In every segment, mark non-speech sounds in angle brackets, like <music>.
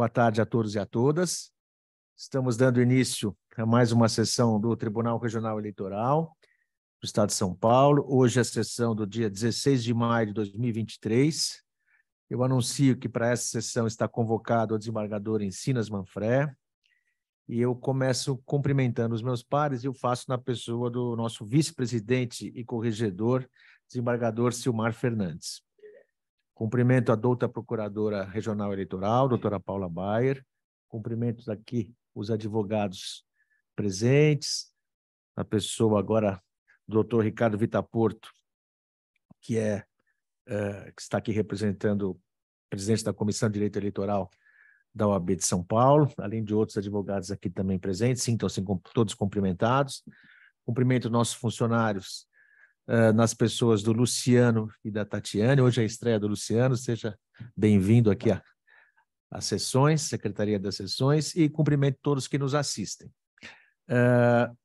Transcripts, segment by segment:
Boa tarde a todos e a todas. Estamos dando início a mais uma sessão do Tribunal Regional Eleitoral do Estado de São Paulo. Hoje é a sessão do dia 16 de maio de 2023. Eu anuncio que para essa sessão está convocado o desembargador Encinas Manfré. E eu começo cumprimentando os meus pares e eu faço na pessoa do nosso vice-presidente e corregedor, desembargador Silmar Fernandes. Cumprimento a Doutora procuradora regional eleitoral, doutora Paula Bayer. Cumprimentos aqui os advogados presentes, a pessoa agora, doutor Ricardo Vitaporto, que é, é que está aqui representando o presidente da Comissão de Direito Eleitoral da OAB de São Paulo, além de outros advogados aqui também presentes, sintam-se todos cumprimentados. Cumprimento nossos funcionários eh, nas pessoas do Luciano e da Tatiane. Hoje é a estreia do Luciano, seja bem-vindo aqui às sessões, Secretaria das Sessões, e cumprimento todos que nos assistem. Uh,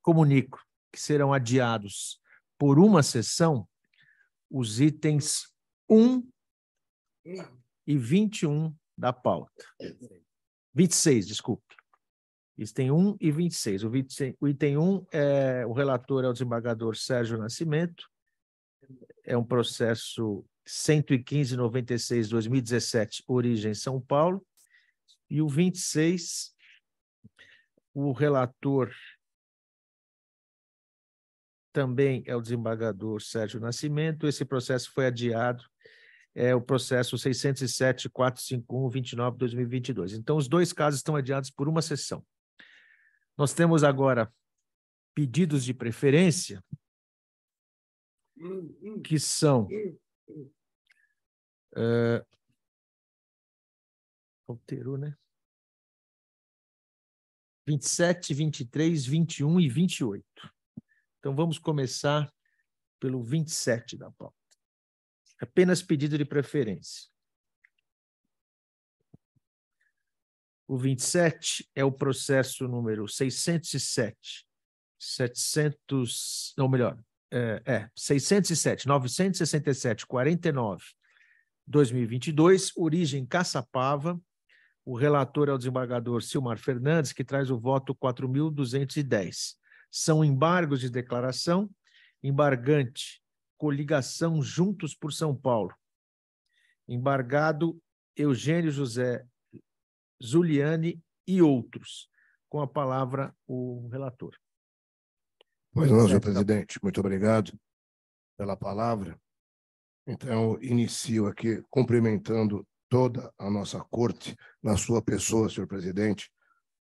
comunico que serão adiados por uma sessão os itens 1 e 21 da pauta. 26, desculpe. Item 1 e 26. O, 26, o item 1 é o relator é o desembargador Sérgio Nascimento. É um processo 11596-2017, origem São Paulo. E o 26, o relator também é o desembargador Sérgio Nascimento. Esse processo foi adiado, é o processo 607-451-29-2022. Então, os dois casos estão adiados por uma sessão. Nós temos agora pedidos de preferência, hum, hum, que são. Hum, é, alterou, né? 27, 23, 21 e 28. Então vamos começar pelo 27 da pauta. Apenas pedido de preferência. O 27 é o processo número 607. 700, ou melhor, é, é 607, 967, 49, 2022, origem Caçapava. O relator é o desembargador Silmar Fernandes, que traz o voto 4.210. São embargos de declaração, embargante, coligação Juntos por São Paulo. Embargado Eugênio José Zuliani e outros. Com a palavra, o relator. Pois não, senhor então. presidente. Muito obrigado pela palavra. Então, inicio aqui cumprimentando toda a nossa corte na sua pessoa, senhor presidente.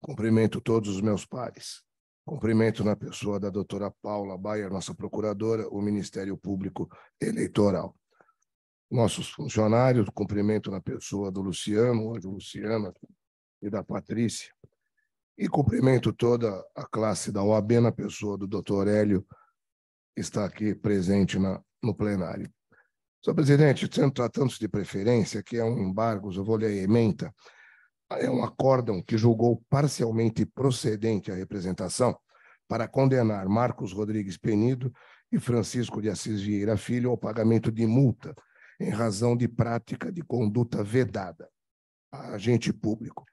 Cumprimento todos os meus pares. Cumprimento na pessoa da doutora Paula Bayer, nossa procuradora, o Ministério Público Eleitoral. Nossos funcionários, cumprimento na pessoa do Luciano, hoje o Luciano, e da Patrícia. E cumprimento toda a classe da OAB na pessoa do doutor Hélio, que está aqui presente na, no plenário. Senhor presidente, tratando-se de preferência, que é um embargo, eu vou ler a ementa, é um acórdão que julgou parcialmente procedente a representação para condenar Marcos Rodrigues Penido e Francisco de Assis Vieira Filho ao pagamento de multa em razão de prática de conduta vedada a agente público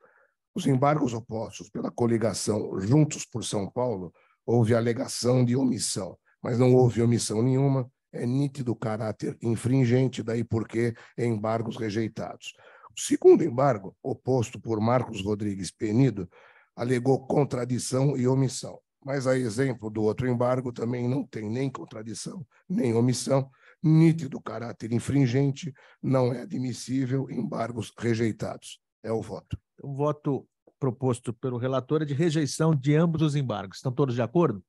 os embargos opostos pela coligação Juntos por São Paulo, houve alegação de omissão, mas não houve omissão nenhuma, é nítido o caráter infringente, daí porque embargos rejeitados. O segundo embargo, oposto por Marcos Rodrigues Penido, alegou contradição e omissão. Mas, a exemplo do outro embargo, também não tem nem contradição nem omissão, nítido caráter infringente, não é admissível embargos rejeitados. É o voto. O voto proposto pelo relator é de rejeição de ambos os embargos. Estão todos de acordo?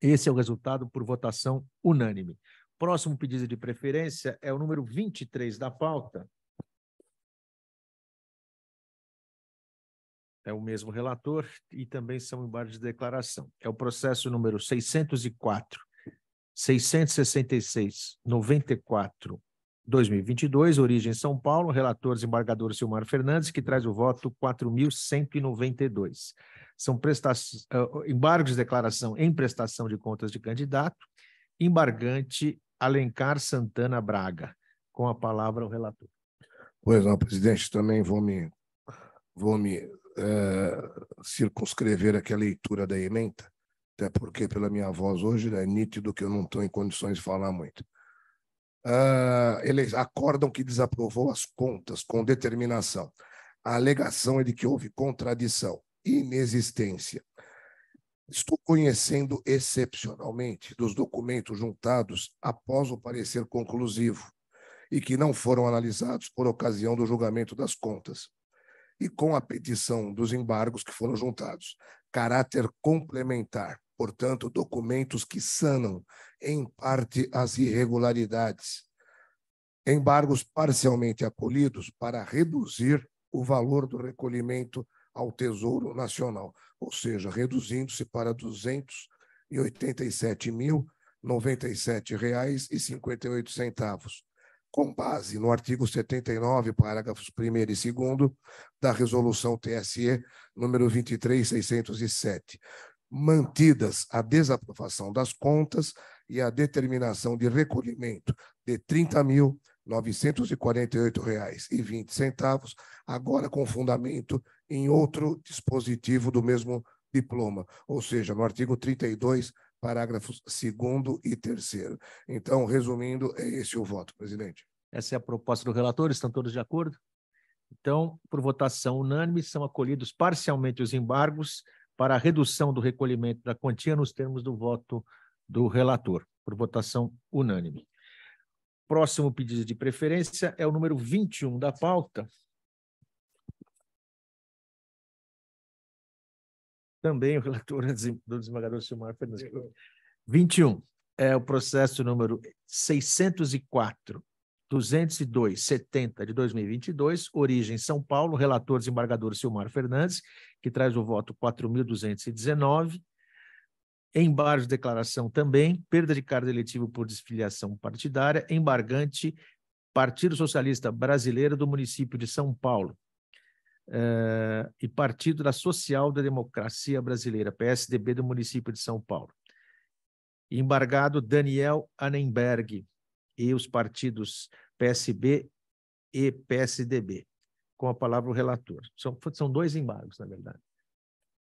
Esse é o resultado por votação unânime. Próximo pedido de preferência é o número 23 da pauta. É o mesmo relator e também são embargos de declaração. É o processo número 604, 666, 94, 2022, origem São Paulo, relator desembargador Silmar Fernandes, que traz o voto 4.192. São presta... Ah, embargos de declaração em prestação de contas de candidato, embargante Alencar Santana Braga. Com a palavra o relator. Pois não, presidente, também vou me, vou me eh, circunscrever aqui a leitura da ementa, até porque pela minha voz hoje é nítido que eu não estou em condições de falar muito. Uh, eles acordam que desaprovou as contas com determinação. A alegação é de que houve contradição, inexistência. Estou conhecendo excepcionalmente dos documentos juntados após o parecer conclusivo e que não foram analisados por ocasião do julgamento das contas. E com a petição dos embargos que foram juntados, caráter complementar portanto, documentos que sanam, em parte, as irregularidades. Embargos parcialmente acolhidos para reduzir o valor do recolhimento ao Tesouro Nacional, ou seja, reduzindo-se para R$ 287.097,58, com base no artigo 79, parágrafos 1 e 2 da Resolução TSE número 23607, mantidas a desaprovação das contas e a determinação de recolhimento de R$ 30.948,20, agora com fundamento em outro dispositivo do mesmo diploma, ou seja, no artigo 32, parágrafos 2 e 3. Então, resumindo, é esse o voto, presidente. Essa é a proposta do relator, estão todos de acordo? Então, por votação unânime, são acolhidos parcialmente os embargos para a redução do recolhimento da quantia nos termos do voto do relator, por votação unânime. Próximo pedido de preferência é o número 21 da pauta. Também o relator <laughs> do desembargador Silmar Fernandes. 21 é o processo número 604, 20270 de 2022, origem São Paulo, relator desembargador Silmar Fernandes, que traz o voto 4219. Embargo de declaração também, perda de cargo eletivo por desfiliação partidária, embargante Partido Socialista Brasileiro do município de São Paulo uh, e Partido da Social da Democracia Brasileira, PSDB do município de São Paulo. Embargado Daniel Anenberg e os partidos PSB e PSDB. Com a palavra o relator. São, são dois embargos, na verdade.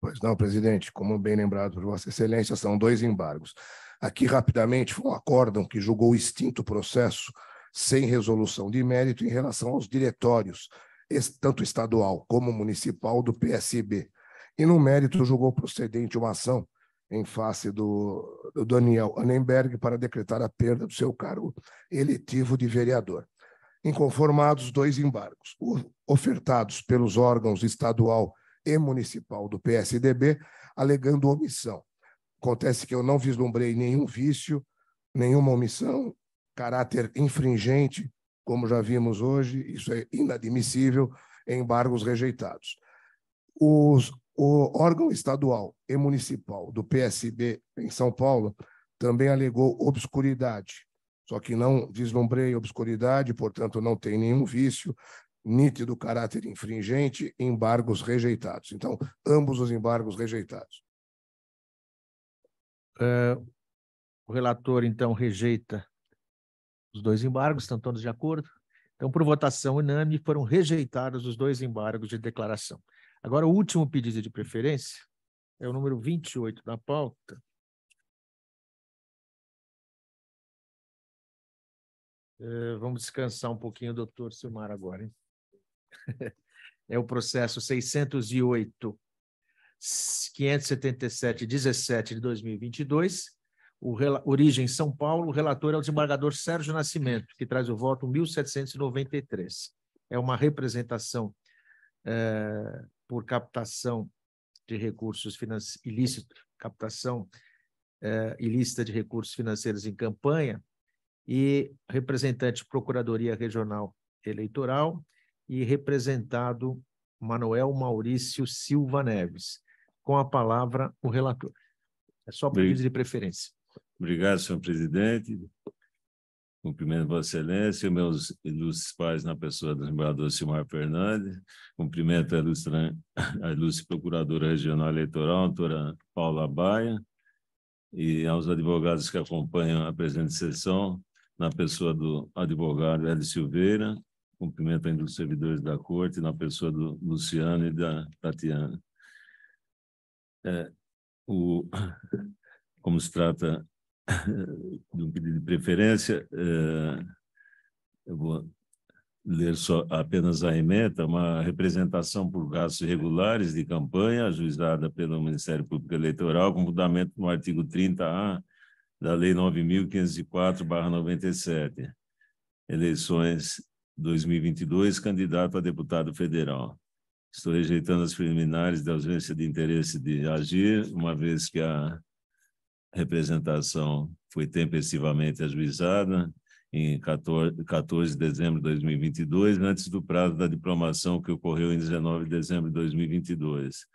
Pois não, presidente, como bem lembrado por Vossa Excelência, são dois embargos. Aqui, rapidamente, foi um acórdão que julgou extinto o processo sem resolução de mérito em relação aos diretórios, tanto estadual como municipal, do PSB. E, no mérito, julgou procedente uma ação em face do, do Daniel Annenberg para decretar a perda do seu cargo eletivo de vereador. Inconformados dois embargos, ofertados pelos órgãos estadual e municipal do PSDB, alegando omissão. Acontece que eu não vislumbrei nenhum vício, nenhuma omissão, caráter infringente, como já vimos hoje, isso é inadmissível, embargos rejeitados. Os o órgão estadual e municipal do PSB em São Paulo também alegou obscuridade, só que não vislumbrei obscuridade, portanto não tem nenhum vício, nítido caráter infringente, embargos rejeitados. Então, ambos os embargos rejeitados. É, o relator, então, rejeita os dois embargos, estão todos de acordo? Então, por votação unânime, foram rejeitados os dois embargos de declaração. Agora, o último pedido de preferência é o número 28 da pauta. É, vamos descansar um pouquinho, doutor Silmar, agora. Hein? <laughs> É o processo 608 577 17 de 2022, o Origem São Paulo, o relator é o desembargador Sérgio Nascimento, que traz o voto 1793. É uma representação é, por captação de recursos financeiros ilícitos, captação é, ilícita de recursos financeiros em campanha, e representante Procuradoria Regional Eleitoral, e representado Manuel Maurício Silva Neves. Com a palavra, o relator. É só pedido de preferência. Obrigado, senhor presidente. Cumprimento Vossa Excelência e meus ilustres pais na pessoa do embaixador Silmar Fernandes. Cumprimento a ilustre, <coughs> a ilustre procuradora regional eleitoral, doutora Paula Baia, e aos advogados que acompanham a presente sessão, na pessoa do advogado Hélio Silveira. Cumprimento ainda os servidores da corte, na pessoa do Luciano e da Tatiana. É, o, <coughs> como se trata <laughs> de um pedido de preferência. Eh, eu vou ler só apenas a emenda, uma representação por gastos regulares de campanha ajuizada pelo Ministério Público Eleitoral com fundamento no artigo 30-A da Lei 9.504-97, eleições 2022, candidato a deputado federal. Estou rejeitando as preliminares da ausência de interesse de agir, uma vez que a representação foi tempestivamente ajuizada em 14, 14 de dezembro de 2022, antes do prazo da diplomação que ocorreu em 19 de dezembro de 2022.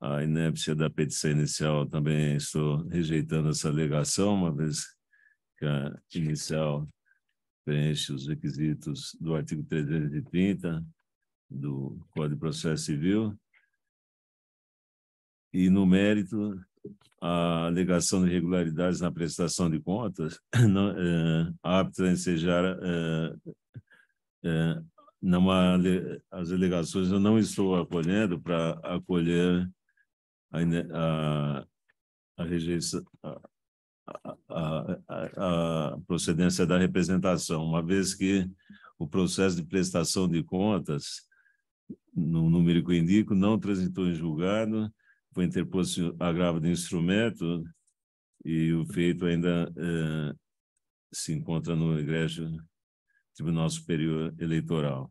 A inépcia da petição inicial também estou rejeitando essa alegação, uma vez que a inicial preenche os requisitos do artigo 330 do Código de Processo Civil. E no mérito, a alegação de irregularidades na prestação de contas, <clears throat> não, é, apta a ensejar é, é, numa, as alegações eu não estou acolhendo para acolher a, a, a rejeição, a, a, a, a, procedência da representação, uma vez que o processo de prestação de contas, no número que eu indico, não transitou em julgado foi interposto agravo de instrumento e o feito ainda eh, se encontra no Igreja Tribunal Superior Eleitoral.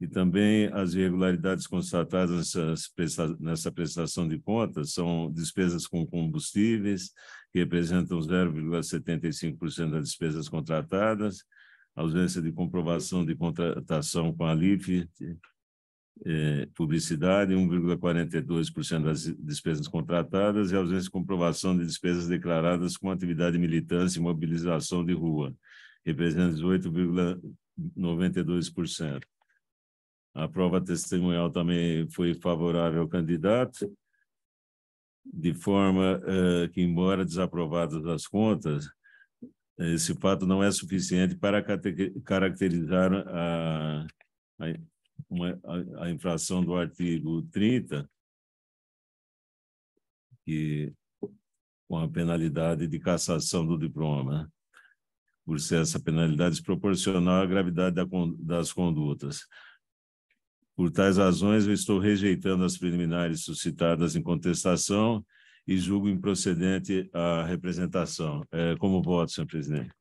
E também as irregularidades constatadas nessa, nessa prestação de contas são despesas com combustíveis, que representam 0,75% das despesas contratadas, ausência de comprovação de contratação com a LIFE, é, publicidade, 1,42% das despesas contratadas e ausência de comprovação de despesas declaradas com atividade militante e mobilização de rua, representa 18,92%. A prova testemunhal também foi favorável ao candidato, de forma é, que, embora desaprovadas as contas, esse fato não é suficiente para caracterizar a, a uma, a, a, infração do artigo 30, que, com a penalidade de cassação do diploma, né? por ser essa penalidade desproporcional à gravidade da, das condutas. Por tais razões, eu estou rejeitando as preliminares suscitadas em contestação e julgo improcedente a representação. É, como voto, senhor presidente?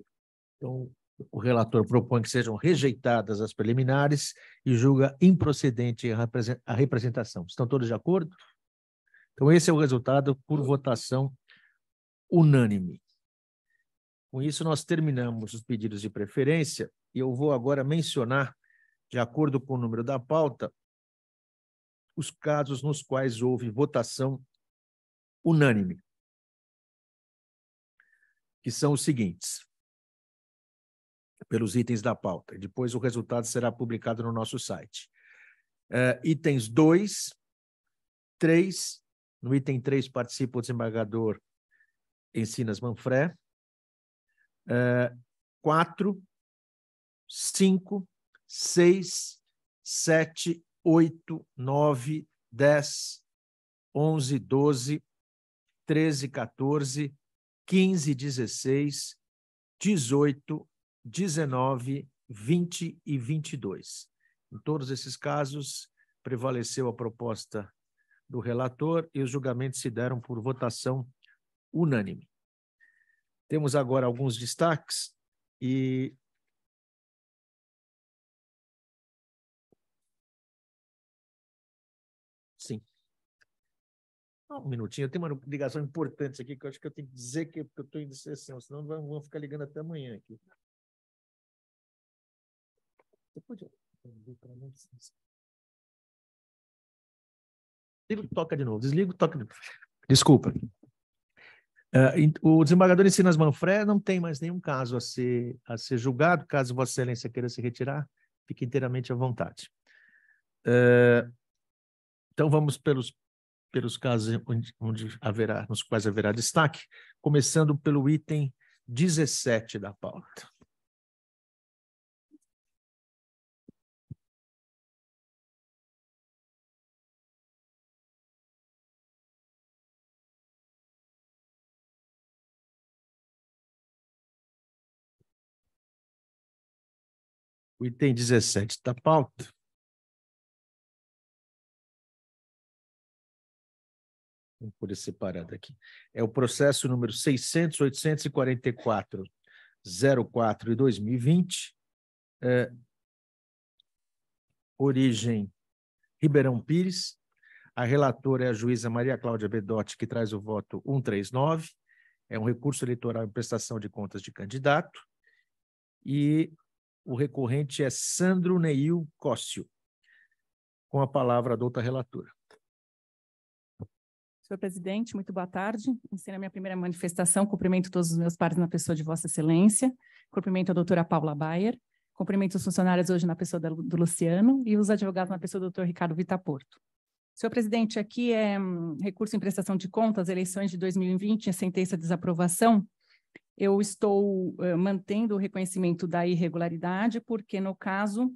Então, o relator propõe que sejam rejeitadas as preliminares e julga improcedente a representação. Estão todos de acordo? Então, esse é o resultado por votação unânime. Com isso, nós terminamos os pedidos de preferência e eu vou agora mencionar, de acordo com o número da pauta, os casos nos quais houve votação unânime, que são os seguintes: pelos itens da pauta. Depois o resultado será publicado no nosso site. Uh, itens 2, 3. No item 3 participa o desembargador Ensinas Manfré. 4, 5, 6, 7, 8, 9, 10, 11, 12, 13, 14, 15, 16, 18, 19, 20 e 22. Em todos esses casos, prevaleceu a proposta do relator e os julgamentos se deram por votação unânime. Temos agora alguns destaques e sim. Ah, um minutinho, eu tenho uma ligação importante aqui que eu acho que eu tenho que dizer que eu estou em sessão, senão vão ficar ligando até amanhã aqui. Você podia toca de novo. Desligo, toca de novo. Desculpa. Uh, o desembargador Encinas Manfré não tem mais nenhum caso a ser, a ser julgado. Caso Vossa Excelência queira se retirar, fique inteiramente à vontade. Uh, então, vamos pelos, pelos casos onde, onde haverá, nos quais haverá destaque, começando pelo item 17 da pauta. e item 17 da pauta. Vamos por esse separado aqui. É o processo número 600, 844, 04 e 2020. É, origem Ribeirão Pires. A relatora é a juíza Maria Cláudia Bedotti, que traz o voto 139. É um recurso eleitoral em prestação de contas de candidato. E o recorrente é Sandro Neil Cócio. Com a palavra a douta relatora. Senhor presidente, muito boa tarde. Encerro a minha primeira manifestação. Cumprimento todos os meus pares na pessoa de Vossa Excelência. Cumprimento a doutora Paula Bayer. Cumprimento os funcionários hoje na pessoa do Luciano e os advogados na pessoa do doutor Ricardo Vita Porto. Senhor presidente, aqui é um, recurso em prestação de contas, eleições de 2020, a sentença de desaprovação eu estou uh, mantendo o reconhecimento da irregularidade, porque, no caso,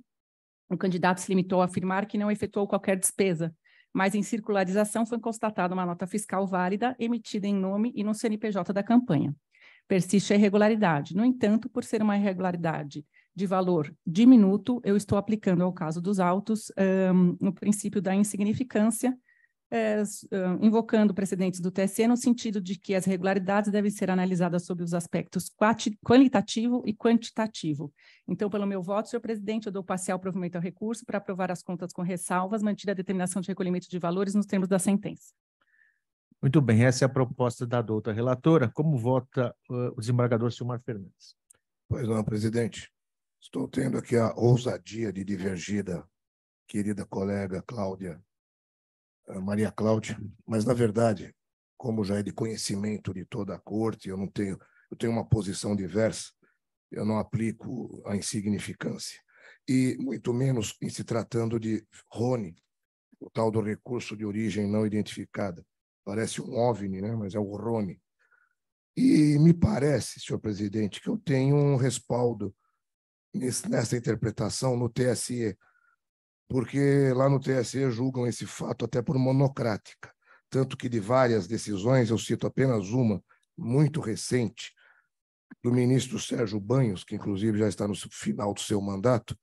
o candidato se limitou a afirmar que não efetuou qualquer despesa, mas em circularização foi constatada uma nota fiscal válida emitida em nome e no CNPJ da campanha. Persiste a irregularidade. No entanto, por ser uma irregularidade de valor diminuto, eu estou aplicando ao caso dos autos um, no princípio da insignificância, é, invocando precedentes do TSE no sentido de que as regularidades devem ser analisadas sob os aspectos qualitativo e quantitativo. Então, pelo meu voto, senhor presidente, eu dou parcial provimento ao recurso para aprovar as contas com ressalvas, mantida a determinação de recolhimento de valores nos termos da sentença. Muito bem, essa é a proposta da doutora relatora. Como vota uh, o desembargador Silmar Fernandes? Pois não, presidente. Estou tendo aqui a ousadia de divergir da querida colega Cláudia Maria Cláudia, mas na verdade, como já é de conhecimento de toda a corte, eu não tenho, eu tenho uma posição diversa, eu não aplico a insignificância. E muito menos em se tratando de Rony, o tal do recurso de origem não identificada. Parece um OVNI, né? mas é o Rony. E me parece, senhor presidente, que eu tenho um respaldo nessa interpretação no TSE, porque lá no TSE julgam esse fato até por monocrática. Tanto que de várias decisões, eu cito apenas uma, muito recente, do ministro Sérgio Banhos, que inclusive já está no final do seu mandato,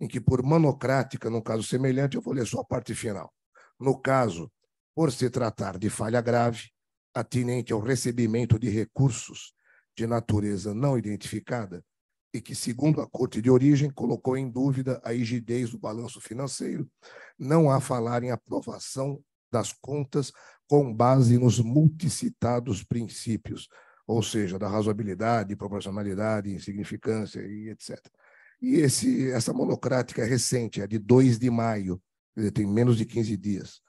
em que, por monocrática, num caso semelhante, eu vou ler só a parte final. No caso, por se tratar de falha grave, atinente ao recebimento de recursos de natureza não identificada, e que, segundo a corte de origem, colocou em dúvida a rigidez do balanço financeiro, não há falar em aprovação das contas com base nos multicitados princípios, ou seja, da razoabilidade, proporcionalidade, insignificância e etc. E esse, essa monocrática é recente, é de 2 de maio, tem menos de 15 dias.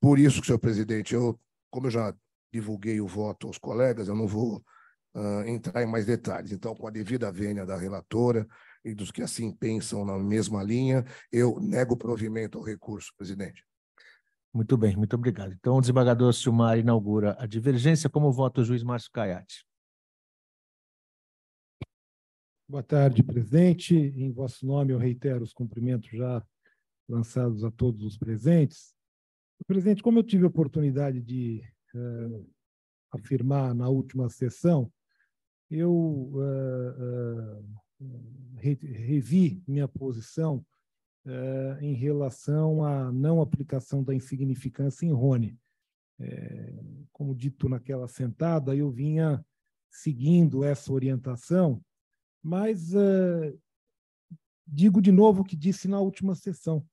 Por isso, senhor presidente, eu, como eu já divulguei o voto aos colegas, eu não vou uh, entrar em mais detalhes. Então, com a devida vênia da relatora e dos que assim pensam na mesma linha, eu nego provimento ao recurso, presidente. Muito bem, muito obrigado. Então, o desembargador Silmar inaugura a divergência. Como vota o juiz Márcio Caiati? Boa tarde, presidente. Em vosso nome, eu reitero os cumprimentos já lançados a todos os presentes. Presidente, como eu tive a oportunidade de eh, afirmar na última sessão, eu uh, uh, re, revi minha posição uh, em relação à não aplicação da insignificância em Rony. como dito naquela sentada, eu vinha seguindo essa orientação, mas digo de novo o que disse na última sessão.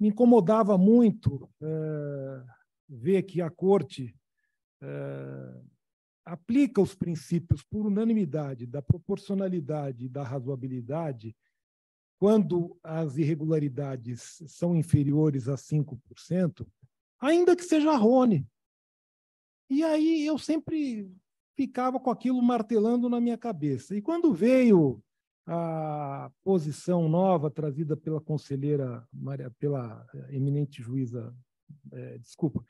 Me incomodava muito ver que a corte Uh, aplica os princípios por unanimidade da proporcionalidade e da razoabilidade quando as irregularidades são inferiores a 5%, ainda que seja Rony. E aí eu sempre ficava com aquilo martelando na minha cabeça. E quando veio a posição nova trazida pela conselheira Maria, pela eh, eminente juíza, é, desculpa,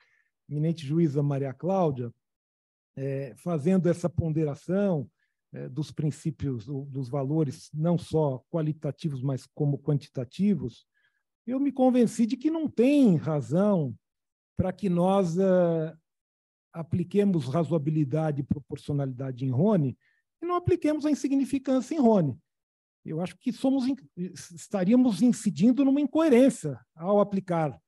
eminente juíza Maria Cláudia, é, fazendo essa ponderação é, dos princípios, dos valores, não só qualitativos, mas como quantitativos, eu me convenci de que não tem razão para que nós eh, apliquemos razoabilidade e proporcionalidade em Rony e não apliquemos a insignificância em Rony. Eu acho que somos, estaríamos incidindo numa incoerência ao aplicar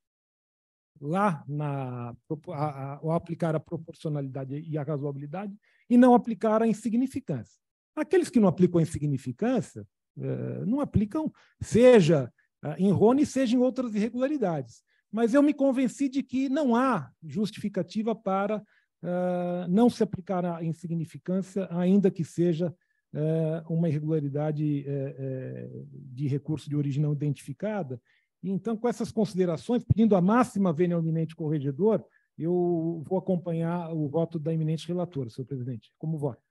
lá na, a, a, ao aplicar a proporcionalidade e a razoabilidade, e não aplicar a insignificância. Aqueles que não aplicam a insignificância eh, não aplicam, seja ah, em Rony, seja em outras irregularidades. Mas eu me convenci de que não há justificativa para eh, não se aplicar a insignificância, ainda que seja eh, uma irregularidade eh, eh, de recurso de origem não identificada, e então, com essas considerações, pedindo a máxima vênia ao eminente corregedor, eu vou acompanhar o voto da eminente relatora, senhor presidente. Como vota?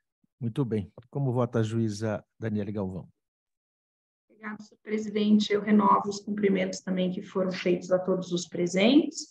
Muito bem. Como vota a juíza Daniela Galvão? Obrigada, senhor presidente. Eu renovo os cumprimentos também que foram feitos a todos os presentes.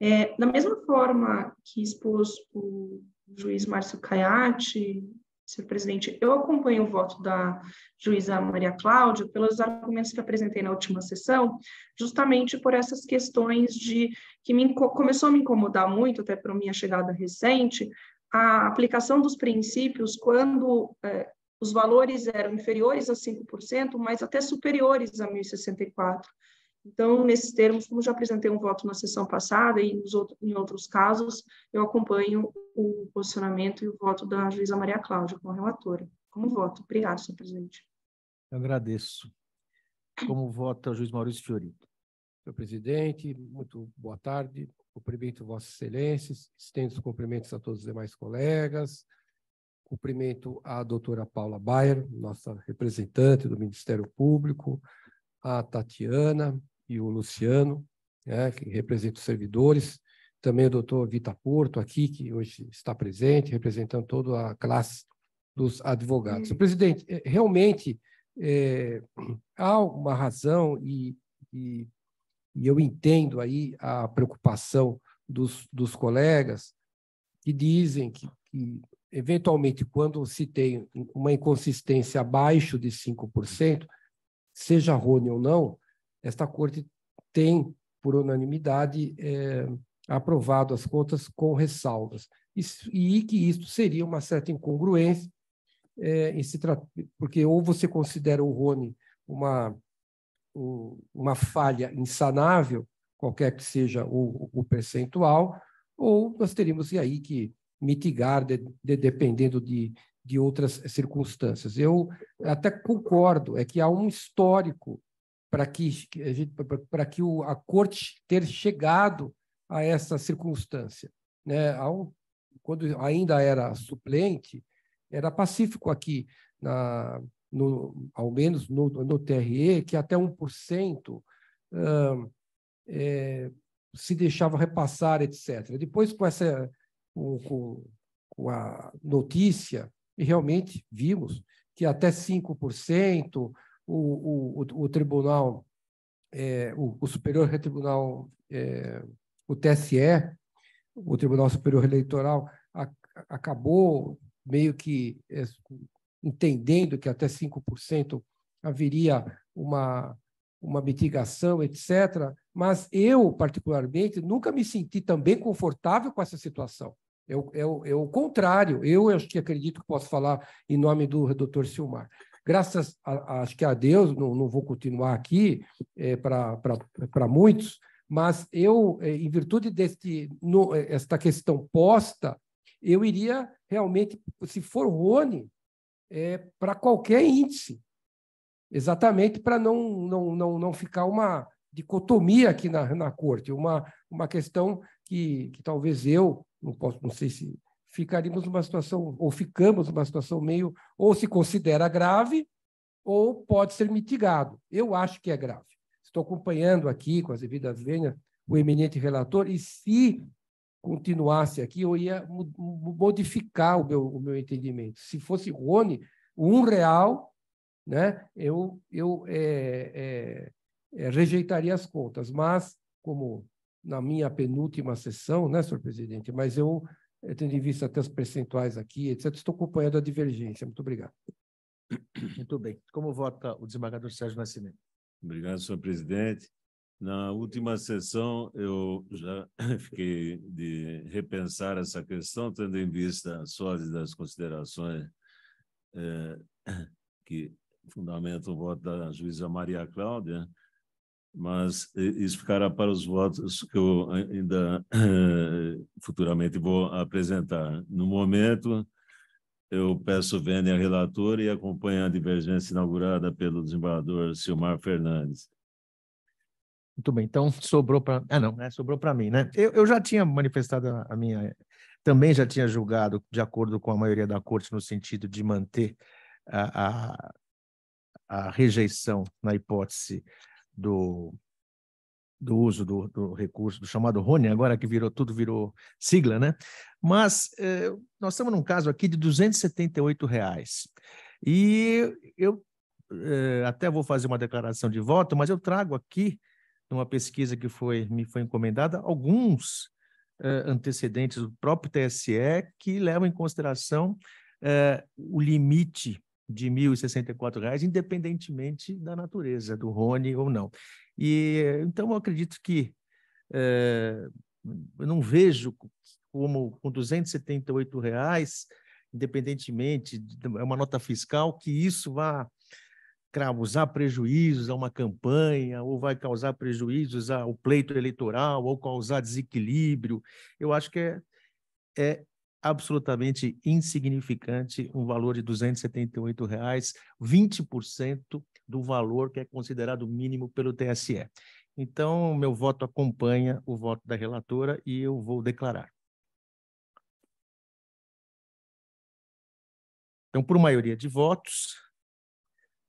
É, da mesma forma que expôs o juiz Márcio Caiate, senhor presidente. Eu acompanho o voto da juíza Maria Cláudia pelos argumentos que apresentei na última sessão, justamente por essas questões de que me, começou a me incomodar muito, até para minha chegada recente, a aplicação dos princípios quando eh, os valores eram inferiores a 5%, mas até superiores a 1064 então, nesses termos, como já apresentei um voto na sessão passada e outros em outros casos, eu acompanho o posicionamento e o voto da juíza Maria Cláudia, como relatora. Como voto. Obrigada, senhor presidente. Eu agradeço. Como vota o juiz Maurício Fiorito? Senhor presidente, muito boa tarde. Cumprimento Vossas Excelências, estendo os cumprimentos a todos os demais colegas. Cumprimento a doutora Paula Bayer, nossa representante do Ministério Público, a Tatiana, e o Luciano, né, que representa os servidores, também o doutor Vita Porto aqui, que hoje está presente, representando toda a classe dos advogados. Hum. Presidente, é, realmente é, há uma razão e, e, e, eu entendo aí a preocupação dos, dos colegas que dizem que, que, eventualmente, quando se tem uma inconsistência abaixo de 5%, seja rônio ou não, esta corte tem, por unanimidade, é, aprovado as contas com ressalvas. E, e que isto seria uma certa incongruência, é, em se porque ou você considera o Rony uma, um, uma falha insanável, qualquer que seja o, o percentual, ou nós teríamos aí que mitigar, de, de, dependendo de, de outras circunstâncias. Eu até concordo, é que há um histórico para que, para que o, a corte ter chegado a essa circunstância. Né? Ao, quando ainda era suplente, era pacífico aqui, na, no, ao menos no, no TRE, que até 1% hum, é, se deixava repassar, etc. Depois, com essa com, com a notícia, e realmente vimos que até 5%, o, o, o tribunal, é, o, o, Superior Tribunal, é, o TSE, o Tribunal Superior Eleitoral, a, acabou meio que é, entendendo que até 5% haveria uma, uma mitigação, etc. Mas eu, particularmente, nunca me senti também confortável com essa situação. É o, é o contrário. Eu acho que acredito que posso falar em nome do doutor Silmar. Graças, a, acho que a Deus, não, não vou continuar aqui é, para muitos, mas eu, é, em virtude deste no, é, esta questão posta, eu iria realmente, se for Rony, é, para qualquer índice, exatamente para não, não, não, não ficar uma dicotomia aqui na, na corte, uma, uma questão que, que talvez eu, não posso, não sei se ficaríamos numa situação, ou ficamos numa situação meio, ou se considera grave, ou pode ser mitigado. Eu acho que é grave. Estou acompanhando aqui, com as devidas venhas, o eminente relator, e se continuasse aqui, eu ia modificar o meu, o meu entendimento. Se fosse Rony, um real, né, eu, eu é, é, é, rejeitaria as contas. Mas, como na minha penúltima sessão, né, senhor presidente, mas eu tendo em vista até os percentuais aqui, etc. Estou acompanhando a divergência. Muito obrigado. Muito bem. Como vota o desembargador Sérgio Nascimento? Obrigado, senhor presidente. Na última sessão, eu já <coughs> fiquei de repensar essa questão, tendo em vista as sólidas considerações eh, <coughs> que fundamentam o voto da juíza Maria Cláudia, mas eh, isso ficará para os votos que eu ainda eh, futuramente vou apresentar. No momento, eu peço vênia à relatora e acompanho a divergência inaugurada pelo desembargador Silmar Fernandes. Muito bem, então sobrou para. Ah, não, né? sobrou para mim, né? Eu, eu já tinha manifestado a minha. Também já tinha julgado, de acordo com a maioria da corte, no sentido de manter a, a, a rejeição na hipótese do, do uso do, do, recurso, do chamado Roni agora que virou tudo virou sigla, né? Mas eh, nós estamos num caso aqui de 278 reais. E eu eh, até vou fazer uma declaração de voto, mas eu trago aqui, numa pesquisa que foi, me foi encomendada, alguns eh, antecedentes do próprio TSE que levam em consideração eh, o limite de R$ 1.064, independentemente da natureza do Rony ou não. E então eu acredito que é, eu não vejo como com 278 reais, independentemente, é uma nota fiscal que isso vá causar prejuízos a uma campanha, ou vai causar prejuízos ao pleito eleitoral, ou causar desequilíbrio. Eu acho que é, é absolutamente insignificante, um valor de R$ 278, reais, 20% do valor que é considerado mínimo pelo TSE. Então, meu voto acompanha o voto da relatora e eu vou declarar. Então, por maioria de votos,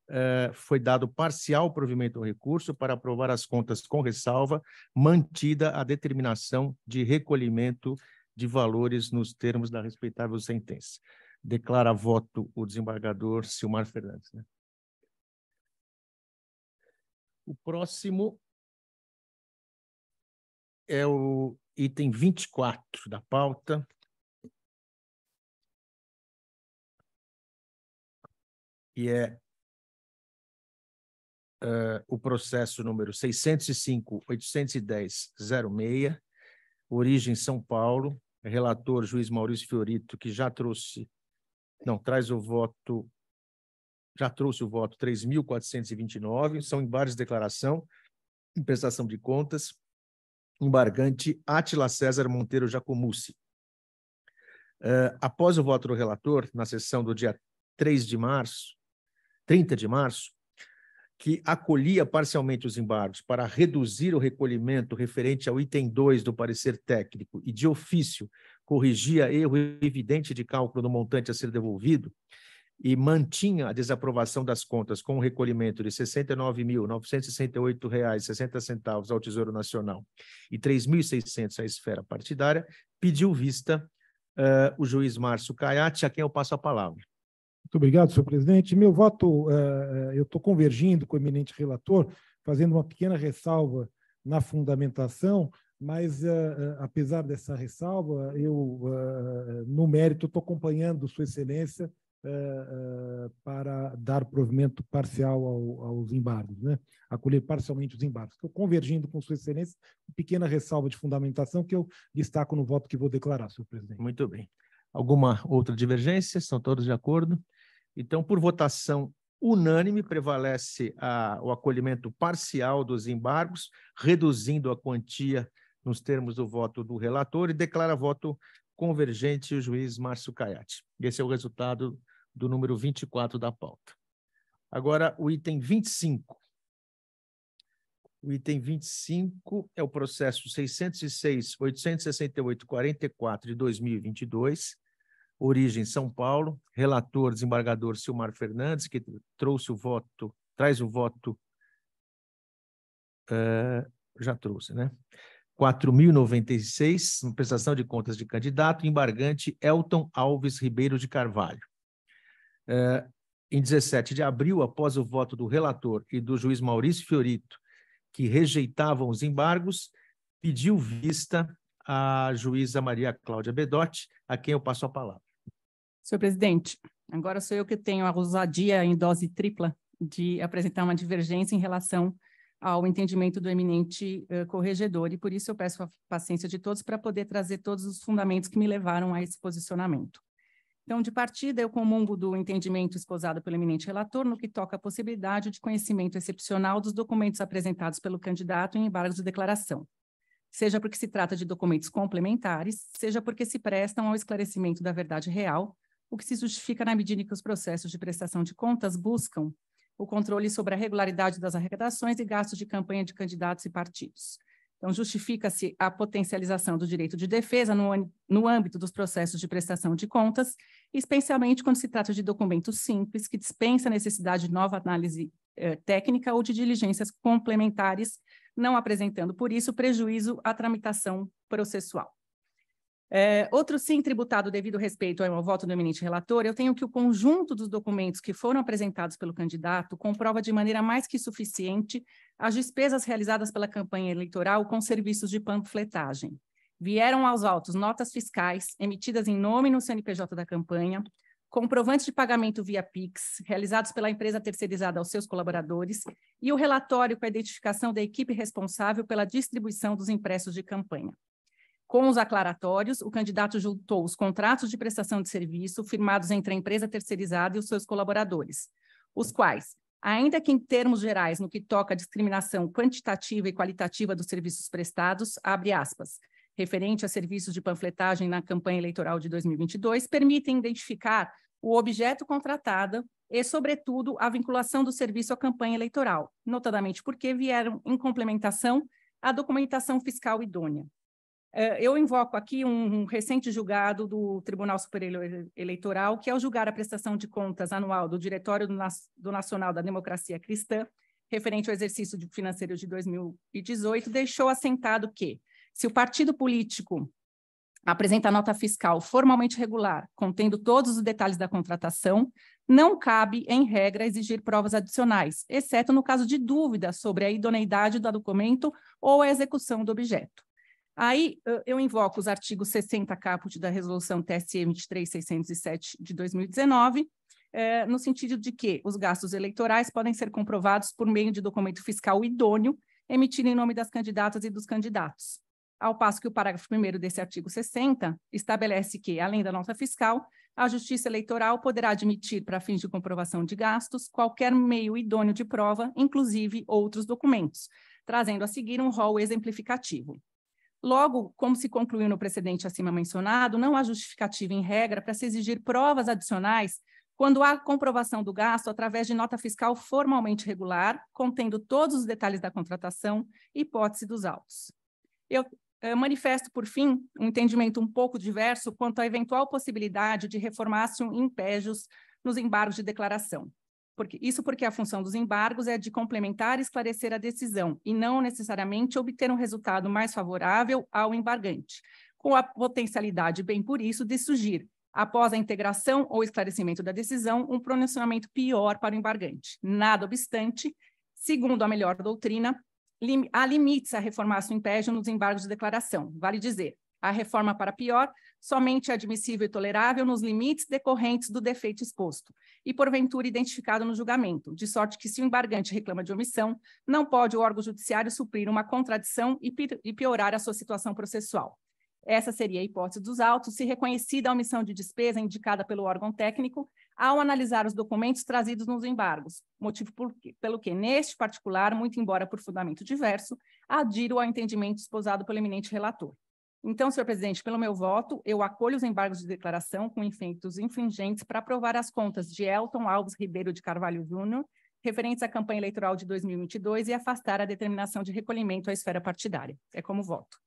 eh, foi dado parcial provimento ao recurso para aprovar as contas com ressalva, mantida a determinação de recolhimento de valores nos termos da respeitável sentença. Declara voto o desembargador Silmar Fernandes. Né? O próximo é o item 24 da pauta. E é uh, o processo número 605-810-06, origem São Paulo, é relator juiz Maurício Fiorito, que já trouxe, não, traz o voto, já trouxe o voto 3.429, são embargos de declaração, em prestação de contas, embargante Atila César Monteiro Jacomucci. Uh, eh, após o voto do relator, na sessão do dia 3 de março, 30 de março, que acolhia parcialmente os embargos para reduzir o recolhimento referente ao item 2 do parecer técnico e de ofício corrigia erro evidente de cálculo no montante a ser devolvido e mantinha a desaprovação das contas com o recolhimento de R$ 69.968,60 ao Tesouro Nacional e R$ 3.600 à esfera partidária, pediu vista uh, o juiz Márcio Caiate, a quem eu passo a palavra. Muito obrigado, senhor presidente. Meu voto, é, é, eu estou convergindo com o eminente relator, fazendo uma pequena ressalva na fundamentação, mas é, apesar dessa ressalva, eu, no mérito, estou acompanhando Sua Excelência para dar provimento parcial aos embargos, né? acolher parcialmente os embargos. Estou convergindo com Sua Excelência, pequena ressalva de fundamentação que eu destaco no voto que vou declarar, senhor presidente. Muito bem. Alguma outra divergência? Estão todos de acordo? Então, por votação unânime, prevalece a, o acolhimento parcial dos embargos, reduzindo a quantia nos termos do voto do relator e declara voto convergente o juiz Márcio Caiate. Esse é o resultado do número 24 da pauta. Agora, o item 25. O item 25 é o processo 606, 868, 44 de 2022, origem São Paulo, relator desembargador Silmar Fernandes, que trouxe o voto, traz o voto, uh, já trouxe, né? 4.096, prestação de contas de candidato, embargante Elton Alves Ribeiro de Carvalho. Uh, em 17 de abril, após o voto do relator e do juiz Maurício Fiorito, que rejeitavam os embargos, pediu vista a juíza Maria Cláudia Bedotti, a quem eu passo a palavra. Senhor presidente, agora sou eu que tenho a ousadia em dose tripla de apresentar uma divergência em relação ao entendimento do eminente uh, corregedor, e por isso eu peço a paciência de todos para poder trazer todos os fundamentos que me levaram a esse posicionamento. Então, de partida, eu comungo do entendimento esposado pelo eminente relator no que toca à possibilidade de conhecimento excepcional dos documentos apresentados pelo candidato em embargos de declaração, seja porque se trata de documentos complementares, seja porque se prestam ao esclarecimento da verdade real o que se justifica na medida em que os processos de prestação de contas buscam o controle sobre a regularidade das arrecadações e gastos de campanha de candidatos e partidos. Então, justifica-se a potencialização do direito de defesa no, no âmbito dos processos de prestação de contas, especialmente quando se trata de documentos simples, que dispensa a necessidade de nova análise eh, técnica ou de diligências complementares, não apresentando, por isso, prejuízo à tramitação processual. É, outro sim tributado devido respeito ao voto do eminente relator, eu tenho que o conjunto dos documentos que foram apresentados pelo candidato comprova de maneira mais que suficiente as despesas realizadas pela campanha eleitoral com serviços de panfletagem. Vieram aos autos notas fiscais emitidas em nome no CNPJ da campanha, comprovantes de pagamento via Pix, realizados pela empresa terceirizada aos seus colaboradores, e o relatório com a identificação da equipe responsável pela distribuição dos impressos de campanha. Com os aclaratórios, o candidato juntou os contratos de prestação de serviço firmados entre a empresa terceirizada e os seus colaboradores, os quais, ainda que em termos gerais no que toca à discriminação quantitativa e qualitativa dos serviços prestados, abre aspas, referente a serviços de panfletagem na campanha eleitoral de 2022, permitem identificar o objeto contratado e, sobretudo, a vinculação do serviço à campanha eleitoral, notadamente porque vieram em complementação à documentação fiscal idônea. É, eu invoco aqui um recente julgado do Tribunal Superior Eleitoral, que, ao julgar a prestação de contas anual do Diretório do Nacional da Democracia Cristã, referente ao exercício financeiro de 2018, deixou assentado que, se o partido político apresenta nota fiscal formalmente regular, contendo todos os detalhes da contratação, não cabe, em regra, exigir provas adicionais, exceto no caso de dúvida sobre a idoneidade do documento ou a execução do objeto. Aí eu invoco os artigos 60 caput da resolução TSE 23607 de 2019, eh, no sentido de que os gastos eleitorais podem ser comprovados por meio de documento fiscal idôneo emitido em nome das candidatas e dos candidatos. Ao passo que o parágrafo 1 desse artigo 60 estabelece que, além da nota fiscal, a Justiça Eleitoral poderá admitir para fins de comprovação de gastos qualquer meio idôneo de prova, inclusive outros documentos, trazendo a seguir um rol exemplificativo. Logo, como se concluiu no precedente acima mencionado, não há justificativa em regra para se exigir provas adicionais quando há comprovação do gasto através de nota fiscal formalmente regular, contendo todos os detalhes da contratação, e hipótese dos autos. Eu eh, manifesto, por fim, um entendimento um pouco diverso quanto à eventual possibilidade de reformácio impégios nos embargos de declaração. Porque, isso porque a função dos embargos é de complementar e esclarecer a decisão, e não necessariamente obter um resultado mais favorável ao embargante, com a potencialidade, bem por isso, de surgir, após a integração ou esclarecimento da decisão, um pronunciamento pior para o embargante. Nada obstante, segundo a melhor doutrina, há limites à reformação impédio nos embargos de declaração. Vale dizer, a reforma para pior, somente admissível e tolerável nos limites decorrentes do defeito exposto e porventura identificado no julgamento, de sorte que se o embargante reclama de omissão, não pode o órgão judiciário suprir uma contradição e piorar a sua situação processual. Essa seria a hipótese dos autos, se reconhecida a omissão de despesa indicada pelo órgão técnico ao analisar os documentos trazidos nos embargos, motivo por, pelo que, neste particular, muito embora por fundamento diverso, adiro ao entendimento esposado pelo eminente relator. Então, senhor presidente, pelo meu voto, eu acolho os embargos de declaração com efeitos infringentes para aprovar as contas de Elton Alves Ribeiro de Carvalho Júnior, referentes à campanha eleitoral de 2022 e afastar a determinação de recolhimento à esfera partidária. É como voto.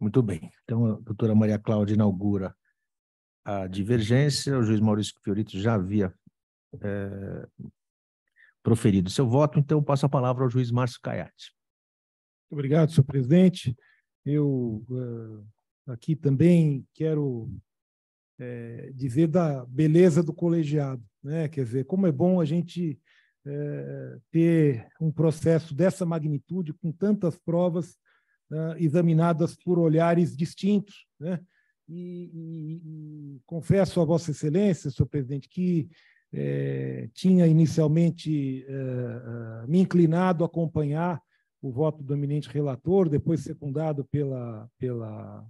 Muito bem. Então, a doutora Maria Cláudia inaugura a divergência. O juiz Maurício Fiorito já havia é, proferido seu voto, então passo a palavra ao juiz Márcio Caiate. Muito obrigado, senhor presidente. Eu uh, aqui também quero é, dizer da beleza do colegiado, né? Quer dizer, como é bom a gente é, ter um processo dessa magnitude com tantas provas uh, examinadas por olhares distintos, né? E, e, e, confesso a Vossa Excelência, senhor presidente, que é, tinha inicialmente me inclinado a acompanhar o voto do eminente relator, depois secundado pela, pela,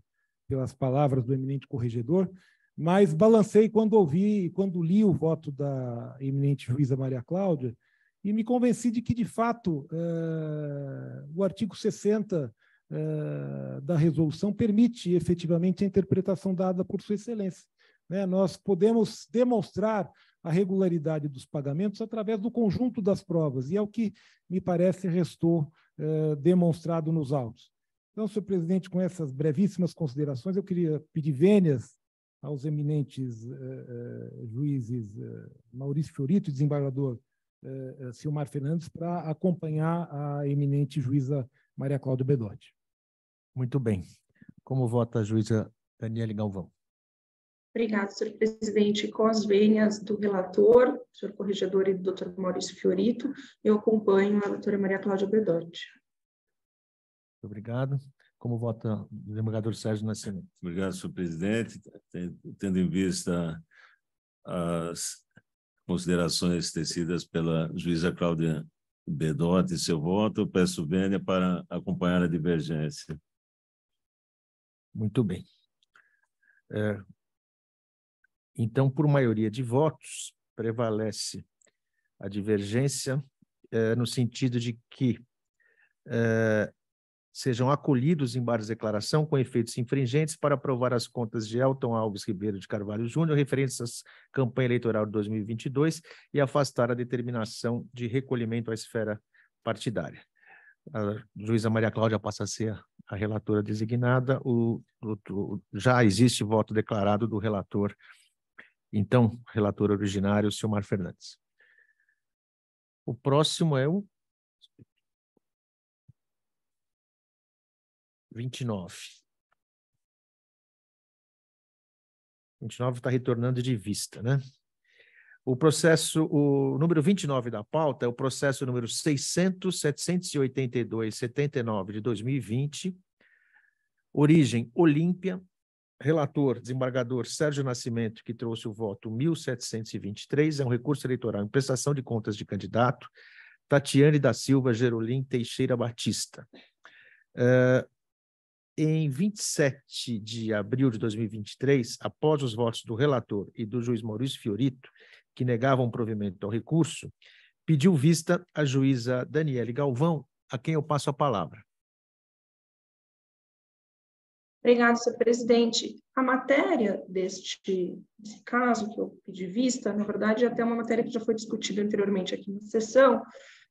pelas palavras do eminente corregedor, mas balancei quando ouvi, quando li o voto da eminente juíza Maria Cláudia, e me convenci de que, de fato, eh, o artigo 60 eh, da resolução permite efetivamente a interpretação dada por Sua Excelência. Né? Nós podemos demonstrar a regularidade dos pagamentos através do conjunto das provas, e é o que me parece restou eh, demonstrado nos autos. Então, senhor presidente, com essas brevíssimas considerações, eu queria pedir vênias aos eminentes uh, juízes Maurício Fiorito e desembargador Silmar Fernandes para acompanhar a eminente juíza Maria Cláudia Bedotti. Muito bem. Como vota a juíza Daniele Galvão? Obrigado, senhor presidente. Com as vênias do relator, senhor corregedor e doutor Maurício Fiorito, eu acompanho a doutora Maria Cláudia Bedotti. Muito obrigado. Como vota o desembargador Sérgio Nascimento? Obrigado, senhor presidente. Tendo em vista as considerações tecidas pela juíza Cláudia Bedotti, seu voto, eu peço vênia para acompanhar a divergência. Muito bem. É, então, por maioria de votos, prevalece a divergência eh, no sentido de que eh, sejam acolhidos embargos de declaração com efeitos infringentes para aprovar as contas de Elton Alves Ribeiro de Carvalho Júnior referentes à campanha eleitoral de 2022 e afastar a determinação de recolhimento à esfera partidária. A juíza Maria Cláudia passa a ser a relatora designada, o, o, o já existe voto declarado do relator então, relator originário, Silmar Fernandes. O próximo é o 29. 29 está retornando de vista, né? O processo, o número 29 da pauta é o processo número 600, 782, 79 de 2020, origem Olímpia, relator, desembargador Sérgio Nascimento, que trouxe o voto 1723, é um recurso eleitoral em prestação de contas de candidato, Tatiane da Silva Gerolim Teixeira Batista. Uh, em 27 de abril de 2023, após os votos do relator e do juiz Maurício Fiorito, que negavam provimento ao recurso, pediu vista a juíza Daniele Galvão, a quem eu passo a palavra. Obrigado, senhor presidente. A matéria deste caso que eu pedi vista, na verdade, é até uma matéria que já foi discutida anteriormente aqui na sessão,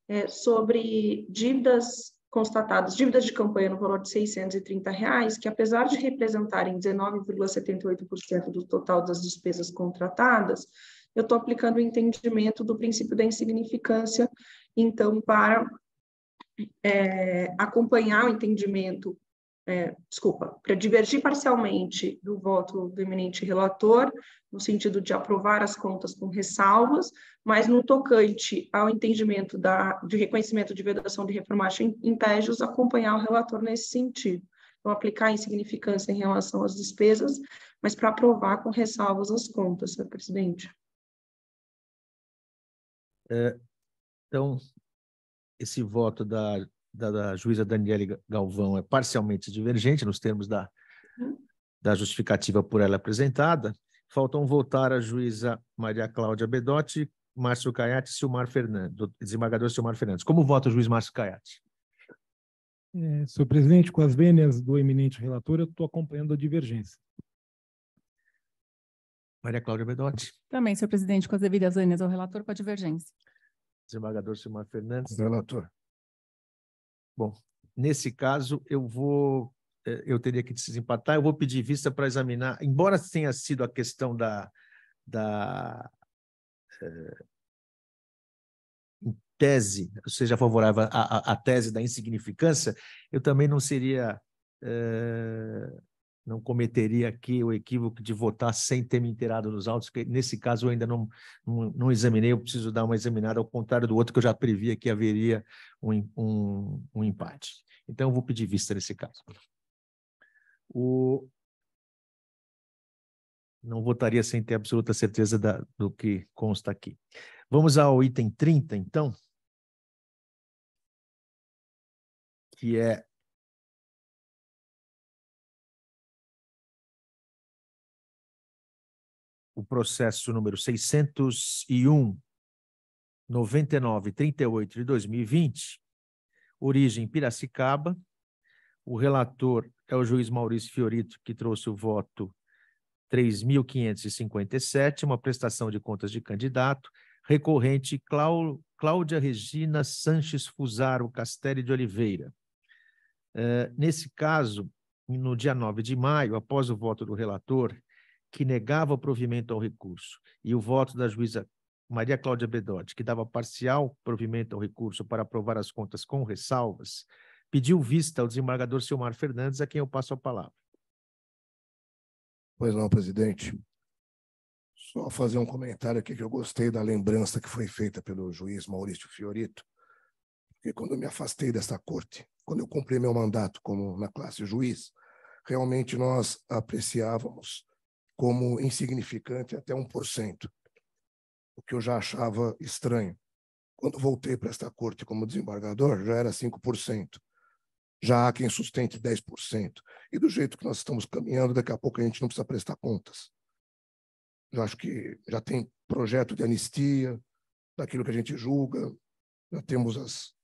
é sobre dívidas constatadas, dívidas de campanha no valor de R$ 630, reais, que apesar de representarem 19,78% do total das despesas contratadas, eu estou aplicando o entendimento do princípio da insignificância, então, para é, acompanhar o entendimento é, desculpa, para divergir parcialmente do voto do eminente relator, no sentido de aprovar as contas com ressalvas, mas no tocante ao entendimento da, de reconhecimento de vedação de reformagem impede os acompanhar o relator nesse sentido. Então, aplicar insignificância em relação às despesas, mas para aprovar com ressalvas as contas, senhor presidente. É, então, esse voto da da, da juíza Daniele Galvão é parcialmente divergente nos termos da, uhum. da justificativa por ela apresentada. Faltam votar a juíza Maria Cláudia Bedotti, Márcio Caiati e Silmar Fernandes, desembargador Silmar Fernandes. Como vota o juiz Márcio Caiati? É, senhor presidente, com as vênias do eminente relator, eu estou acompanhando a divergência. Maria Cláudia Bedotti. Também, senhor presidente, com as devidas vênias ao relator, com a divergência. Desembargador Silmar Fernandes. Relator. Bom, nesse caso, eu vou. Eh, eu teria que desempatar, eu vou pedir vista para examinar, embora tenha sido a questão da, da é, tese, seja favorável à, à, tese da insignificância, eu também não seria é, não cometeria aqui o equívoco de votar sem ter me inteirado nos autos, que nesse caso eu ainda não, não, não, examinei, eu preciso dar uma examinada, ao contrário do outro que eu já previa que haveria um, um, um empate. Então, eu vou pedir vista nesse caso. O... Não votaria sem ter absoluta certeza da, do que consta aqui. Vamos ao item 30, então, que é o processo número 601 9938 de 2020, origem Piracicaba. O relator é o juiz Maurício Fiorito, que trouxe o voto 3.557, uma prestação de contas de candidato, recorrente Clau, Cláudia Regina Sanches Fusaro Castelli de Oliveira. Uh, nesse caso, no dia 9 de maio, após o voto do relator, que negava o provimento ao recurso, e o voto da juíza Maria Cláudia Bedotti, que dava parcial provimento ao recurso para aprovar as contas com ressalvas, pediu vista ao desembargador Silmar Fernandes, a quem eu passo a palavra. Pois não, presidente. Só fazer um comentário aqui que eu gostei da lembrança que foi feita pelo juiz Maurício Fiorito, porque quando eu me afastei dessa corte, quando eu cumpri meu mandato como na classe juiz, realmente nós apreciávamos como insignificante até 1%, o que eu já achava estranho. Quando voltei para esta corte como desembargador, já era 5%. Já há quem sustente 10%. E do jeito que nós estamos caminhando, daqui a pouco a gente não precisa prestar contas. Eu acho que já tem projeto de anistia daquilo que a gente julga, já temos as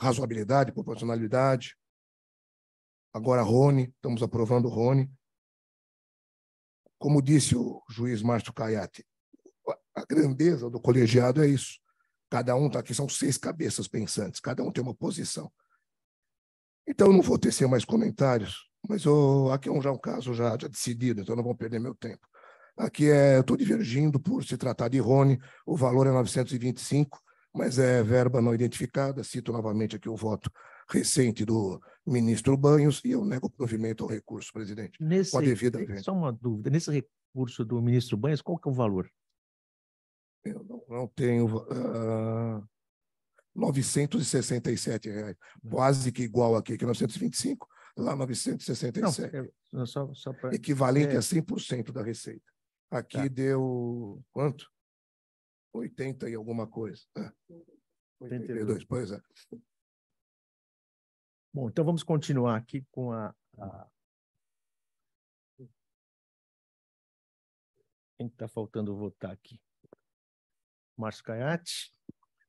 razoabilidade, proporcionalidade. Agora, Rony, estamos aprovando o Rony, como disse o juiz Márcio Caiate, a grandeza do colegiado é isso. Cada um está aqui, são seis cabeças pensantes, cada um tem uma posição. Então, não vou tecer mais comentários, mas eu, aqui é um, já um caso já, já decidido, então não vou perder meu tempo. Aqui é, estou divergindo por se tratar de Rony, o valor é 925, mas é verba não identificada, cito novamente aqui o voto recente do ministro Banhos e eu nego provimento ao é recurso, presidente. Nesse, com a devida Só uma dúvida: nesse recurso do ministro Banhos, qual que é o valor? Eu não, não tenho. Uh, ah, 967 reais, quase que igual aqui, que é 925, lá 967. Não, não só, só pra... Equivalente é... a 100% da receita. Aqui tá. deu quanto? 80 e alguma coisa. Né? 82, 82, pois é. Bom, então vamos continuar aqui com a, a... Quem está faltando votar aqui? Márcio Caiati,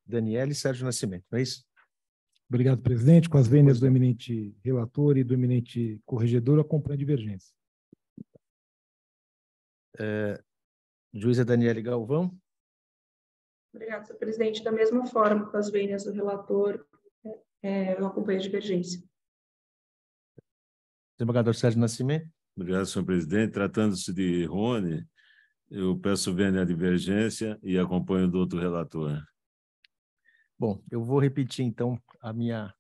Daniela e Sérgio Nascimento, não é isso? Obrigado, presidente. Com as vênias do é. eminente relator e do eminente corregedor, acompanha a divergência. É, juíza é Daniele Galvão. Obrigado, senhor presidente. Da mesma forma, com as vênias do relator é, eu acompanho a divergência. Desembargador Sérgio Nascimento. Obrigado, senhor presidente. Tratando-se de Rony, eu peço vênia a divergência e acompanho do outro relator. Bom, eu vou repetir então a minha.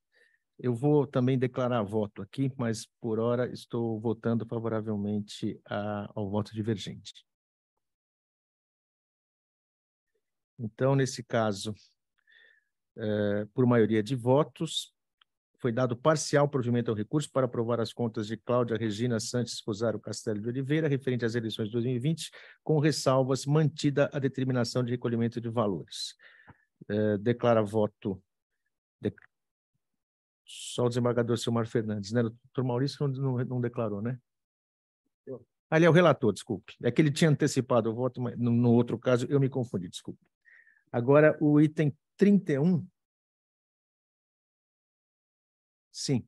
Eu vou também declarar voto aqui, mas por hora estou votando favoravelmente a... ao voto divergente. Então, nesse caso, eh, por maioria de votos, foi dado parcial provimento ao recurso para aprovar as contas de Cláudia Regina Santos Rosário Castelo de Oliveira, referente às eleições de 2020, com ressalvas mantida a determinação de recolhimento de valores. Eh, declara voto. De... Só o desembargador Silmar Fernandes, né? O doutor Maurício não, não, não declarou, né? Ali é o relator, desculpe. É que ele tinha antecipado o voto, mas no, no outro caso eu me confundi, desculpe. Agora, o item 31? Sim.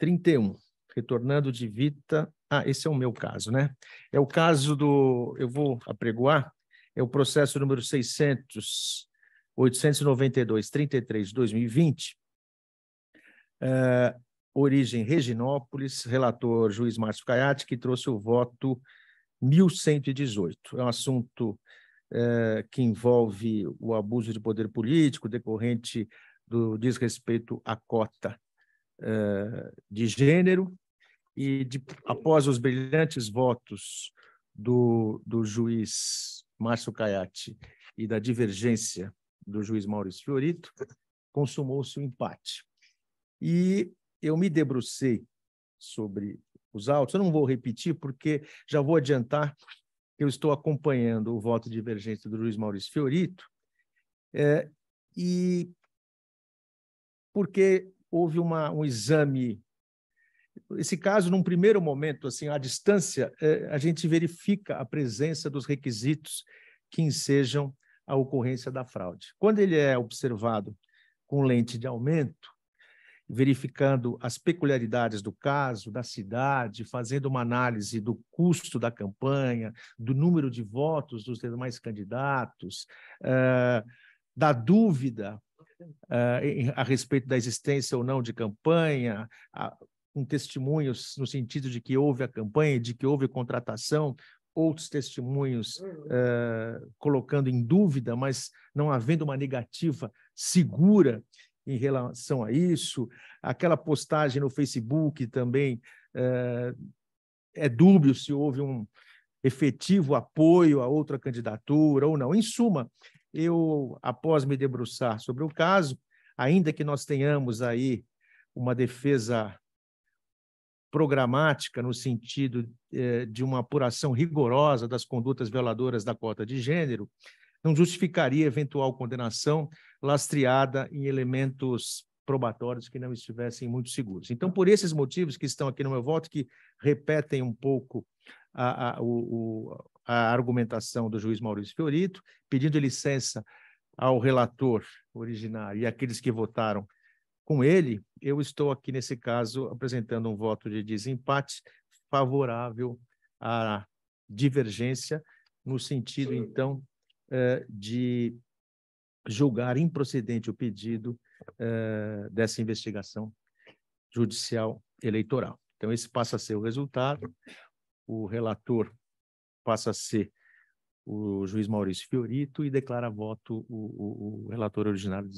31. Retornando de Vita. Ah, esse é o meu caso, né? É o caso do. Eu vou apregoar. É o processo número 600, 892, 33 2020. Uh, origem Reginópolis, relator juiz Márcio Caiati, que trouxe o voto 1118. É um assunto eh, que envolve o abuso de poder político decorrente do desrespeito à cota eh, de gênero. E de, após os brilhantes votos do, do juiz Márcio Caiati e da divergência do juiz Maurício Fiorito, consumou-se o um empate. E eu me debrucei sobre os autos. Eu não vou repetir, porque já vou adiantar eu estou acompanhando o voto divergente do Luiz Maurício Fiorito, é, e porque houve uma, um exame. Esse caso, num primeiro momento, assim, à distância, é, a gente verifica a presença dos requisitos que ensejam a ocorrência da fraude. Quando ele é observado com lente de aumento, verificando as peculiaridades do caso, da cidade, fazendo uma análise do custo da campanha, do número de votos dos demais candidatos, uh, da dúvida uh, a respeito da existência ou não de campanha, uh, com testemunhos no sentido de que houve a campanha, de que houve contratação, outros testemunhos uh, colocando em dúvida, mas não havendo uma negativa segura em relação a isso. Aquela postagem no Facebook também é, é dúbio se houve um efetivo apoio a outra candidatura ou não. Em suma, eu, após me debruçar sobre o caso, ainda que nós tenhamos aí uma defesa programática no sentido eh, de uma apuração rigorosa das condutas violadoras da cota de gênero, não justificaria eventual condenação lastreada em elementos probatórios que não estivessem muito seguros. Então, por esses motivos que estão aqui no meu voto, que repetem um pouco a, a, o, a argumentação do juiz Maurício Fiorito, pedindo licença ao relator originário e àqueles que votaram com ele, eu estou aqui, nesse caso, apresentando um voto de desempate favorável à divergência, no sentido, então, eh, de julgar improcedente o pedido uh, dessa investigação judicial eleitoral. Então, esse passa a ser o resultado. O relator passa a ser o juiz Maurício Fiorito e declara voto o, o, o relator originário,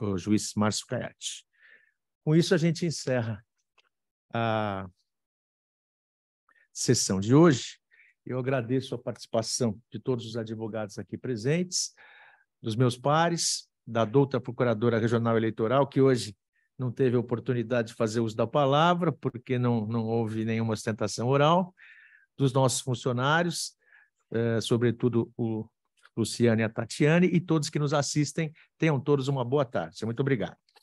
o juiz Márcio Caiati. Com isso, a gente encerra a sessão de hoje. Eu agradeço a participação de todos os advogados aqui presentes dos meus pares, da doutora procuradora regional eleitoral, que hoje não teve oportunidade de fazer uso da palavra, porque não, não houve nenhuma ostentação oral, dos nossos funcionários, eh, sobretudo o Luciano e a Tatiane, e todos que nos assistem. Tenham todos uma boa tarde. Muito obrigado.